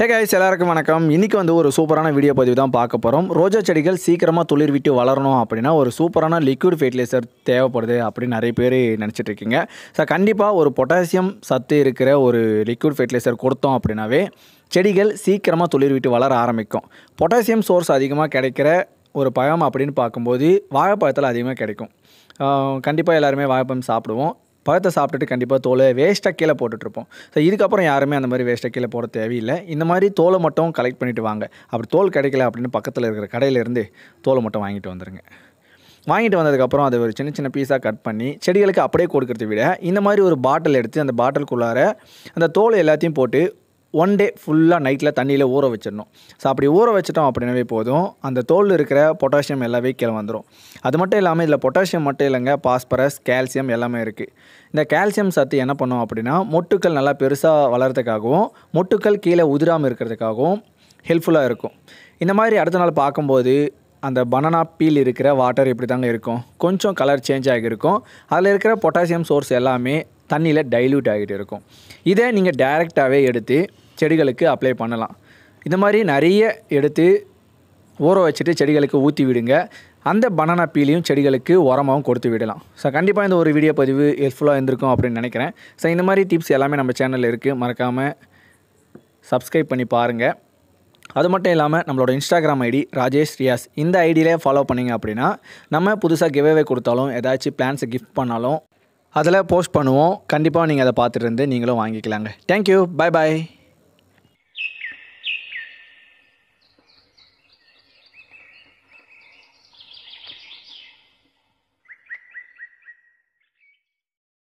hey guys எல்லாருக்கும் வணக்கம் இன்றைக்கி வந்து ஒரு சூப்பரான வீடியோ பதிவு தான் பார்க்க போகிறோம் ரோஜா செடிகள் சீக்கிரமாக துளிர் விட்டு வளரணும் அப்படின்னா ஒரு சூப்பரான லிக்விட் ஃபெர்டிலைசர் தேவைப்படுது அப்படின்னு நிறைய பேர் நினச்சிட்டு இருக்கீங்க ஸோ கண்டிப்பாக ஒரு பொட்டாசியம் சத்து இருக்கிற ஒரு லிக்விட் ஃபெர்டிலைசர் கொடுத்தோம் அப்படின்னாவே செடிகள் சீக்கிரமாக துளிர் விட்டு வளர ஆரம்பிக்கும் பொட்டாசியம் சோர்ஸ் அதிகமாக கிடைக்கிற ஒரு பழம் அப்படின்னு பார்க்கும்போது வாழைப்பழத்தில் அதிகமாக கிடைக்கும் கண்டிப்பாக எல்லாருமே வாழைப்பழம் சாப்பிடுவோம் பழத்தை சாப்பிட்டுட்டு கண்டிப்பாக தோலை வேஸ்ட்டாக கீழே போட்டுட்ருப்போம் ஸோ இதுக்கப்புறம் யாருமே அந்த மாதிரி வேஸ்ட்டாக கீழே போட தேவையில்லை இந்த மாதிரி தோலை மட்டும் கலெக்ட் பண்ணிவிட்டு வாங்க அப்படி தோல் கிடைக்கல அப்படின்னு பக்கத்தில் இருக்கிற கடையிலேருந்து தோலை மட்டும் வாங்கிட்டு வந்துடுங்க வாங்கிட்டு வந்ததுக்கப்புறம் அதை ஒரு சின்ன சின்ன பீஸாக கட் பண்ணி செடிகளுக்கு அப்படியே கொடுக்கறத விட இந்த மாதிரி ஒரு பாட்டில் எடுத்து அந்த பாட்டிலுக்குள்ளார அந்த தோலை எல்லாத்தையும் போட்டு ஒன் டே ஃபுல்லாக நைட்டில் தண்ணியில் ஊற வச்சிடணும் ஸோ அப்படி ஊற வச்சிட்டோம் அப்படின்னாவே போதும் அந்த தோல் இருக்கிற பொட்டாசியம் எல்லாமே கீழே வந்துடும் அது மட்டும் இல்லாமல் இதில் பொட்டாசியம் மட்டும் இல்லைங்க பாஸ்பரஸ் கால்சியம் எல்லாமே இருக்குது இந்த கால்சியம் சத்து என்ன பண்ணுவோம் அப்படின்னா மொட்டுக்கள் நல்லா பெருசாக வளர்கிறதுக்காகவும் மொட்டுக்கள் கீழே உதிராமல் இருக்கிறதுக்காகவும் ஹெல்ப்ஃபுல்லாக இருக்கும் இந்த மாதிரி அடுத்த நாள் பார்க்கும்போது அந்த பனானா பீல் இருக்கிற வாட்டர் இப்படி தாங்க இருக்கும் கொஞ்சம் கலர் சேஞ்ச் ஆகியிருக்கும் அதில் இருக்கிற பொட்டாசியம் சோர்ஸ் எல்லாமே தண்ணியில் டைல்யூட் ஆகிட்டு இருக்கும் இதை நீங்கள் டைரெக்டாகவே எடுத்து செடிகளுக்கு அப்ளை பண்ணலாம் இந்த மாதிரி நிறைய எடுத்து ஊற வச்சுட்டு செடிகளுக்கு ஊற்றி விடுங்க அந்த பனானா பீலையும் செடிகளுக்கு உரமாகவும் கொடுத்து விடலாம் ஸோ கண்டிப்பாக இந்த ஒரு வீடியோ பதிவு ஹெல்ப்ஃபுல்லாக இருந்திருக்கும் அப்படின்னு நினைக்கிறேன் ஸோ இந்த மாதிரி டிப்ஸ் எல்லாமே நம்ம சேனலில் இருக்குது மறக்காமல் சப்ஸ்கிரைப் பண்ணி பாருங்கள் அது மட்டும் இல்லாமல் நம்மளோட இன்ஸ்டாகிராம் ஐடி ராஜேஷ் ரியாஸ் இந்த ஐடியிலே ஃபாலோ பண்ணிங்க அப்படின்னா நம்ம புதுசாக கிவ்அவே கொடுத்தாலும் ஏதாச்சும் பிளான்ஸை கிஃப்ட் பண்ணாலும் அதில் போஸ்ட் பண்ணுவோம் கண்டிப்பாக நீங்கள் அதை பார்த்துட்டு இருந்து நீங்களும் வாங்கிக்கலாங்க தேங்க்யூ பாய் பாய்